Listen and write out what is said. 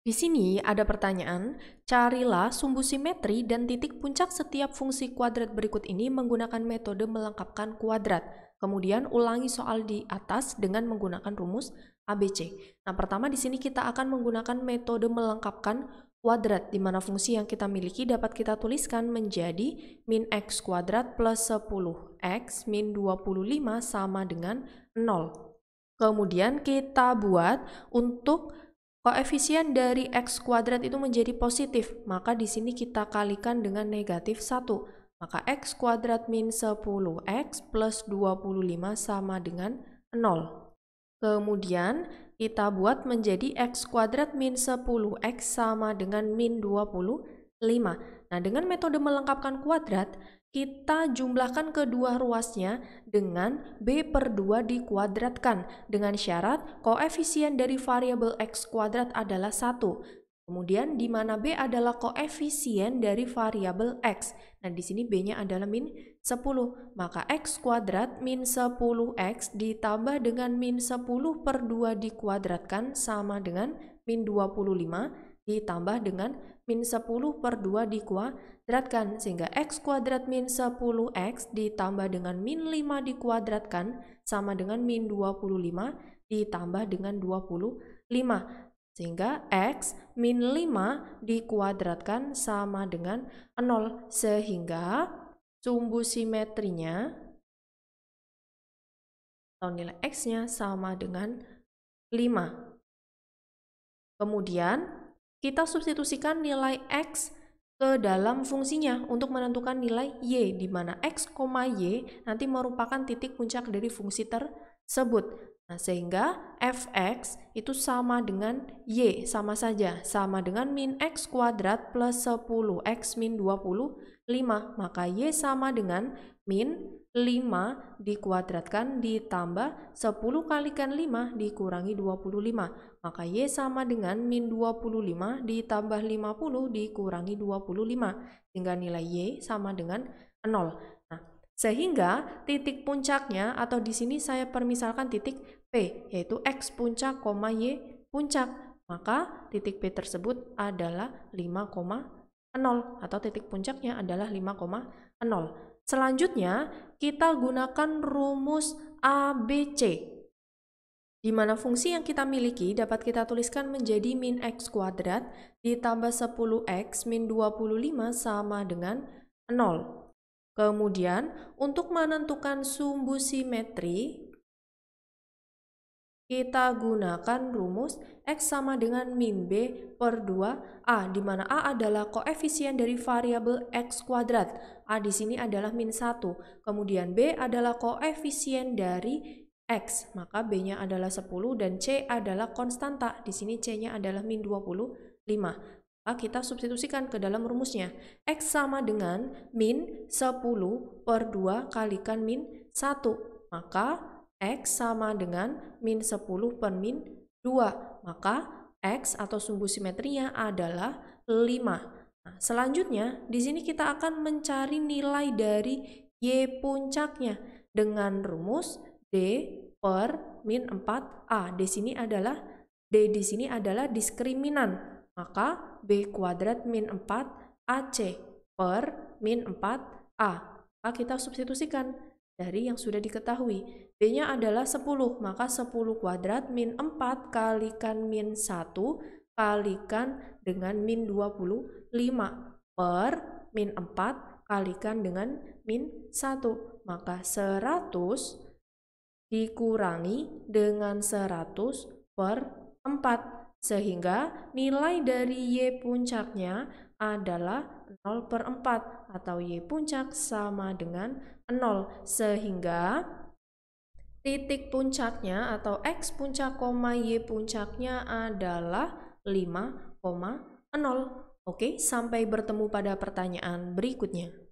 Di sini ada pertanyaan, carilah sumbu simetri dan titik puncak setiap fungsi kuadrat berikut ini menggunakan metode melengkapkan kuadrat. Kemudian ulangi soal di atas dengan menggunakan rumus ABC. Nah, pertama di sini kita akan menggunakan metode melengkapkan kuadrat, di mana fungsi yang kita miliki dapat kita tuliskan menjadi min x kuadrat plus 10x min 25 sama dengan 0. Kemudian kita buat untuk Koefisien dari x kuadrat itu menjadi positif, maka di sini kita kalikan dengan negatif 1. Maka x kuadrat min 10x plus 25 sama dengan 0. Kemudian kita buat menjadi x kuadrat min 10x sama dengan min 25. Nah, dengan metode melengkapkan kuadrat, kita jumlahkan kedua ruasnya dengan B per 2 dikuadratkan dengan syarat koefisien dari variabel X kuadrat adalah 1. Kemudian di mana B adalah koefisien dari variabel X. Nah, di sini B-nya adalah min 10. Maka X kuadrat min 10X ditambah dengan min 10 per 2 dikuadratkan sama dengan min 25 ditambah dengan min 10 per 2 dikuadratkan, sehingga x kuadrat min 10x ditambah dengan min 5 dikuadratkan sama dengan min 25 ditambah dengan 25, sehingga x min 5 dikuadratkan sama dengan 0, sehingga sumbu simetrinya atau nilai x-nya sama dengan 5. Kemudian kita substitusikan nilai X ke dalam fungsinya untuk menentukan nilai Y, di mana X, Y nanti merupakan titik puncak dari fungsi tersebut. Nah, sehingga fx itu sama dengan y, sama saja, sama dengan min x kuadrat plus 10, x min 25. Maka y sama dengan min 5 dikuadratkan ditambah 10 kalikan 5 dikurangi 25. Maka Y sama dengan min 25 ditambah 50 dikurangi 25. Sehingga nilai Y sama dengan 0. Nah, sehingga titik puncaknya atau di sini saya permisalkan titik P, yaitu X puncak, Y puncak. Maka titik P tersebut adalah 5,0 atau titik puncaknya adalah 5,0. 0. Selanjutnya, kita gunakan rumus ABC, di mana fungsi yang kita miliki dapat kita tuliskan menjadi min x kuadrat ditambah 10x min 25 sama dengan 0. Kemudian, untuk menentukan sumbu simetri, kita gunakan rumus X sama dengan min B per 2A, di mana A adalah koefisien dari variabel X kuadrat. A di sini adalah min 1. Kemudian B adalah koefisien dari X, maka B-nya adalah 10 dan C adalah konstanta. Di sini C-nya adalah min 25. Maka kita substitusikan ke dalam rumusnya. X sama dengan min 10 per 2 kalikan min 1. Maka X sama dengan min 10 per min 2. Maka X atau sumbu simetrinya adalah 5. Nah, selanjutnya, di sini kita akan mencari nilai dari Y puncaknya dengan rumus D per min 4A. Di sini adalah D di sini adalah diskriminan. Maka B kuadrat min 4 AC per min 4A. Maka kita substitusikan dari yang sudah diketahui. B-nya adalah 10, maka 10 kuadrat min 4 kalikan min 1 kalikan dengan min 25 per min 4 kalikan dengan min 1. Maka 100 dikurangi dengan 100 per 4 sehingga nilai dari Y puncaknya adalah 0 per 4 atau Y puncak sama dengan 0 sehingga titik puncaknya atau X puncak, koma Y puncaknya adalah 5,0 Oke, sampai bertemu pada pertanyaan berikutnya.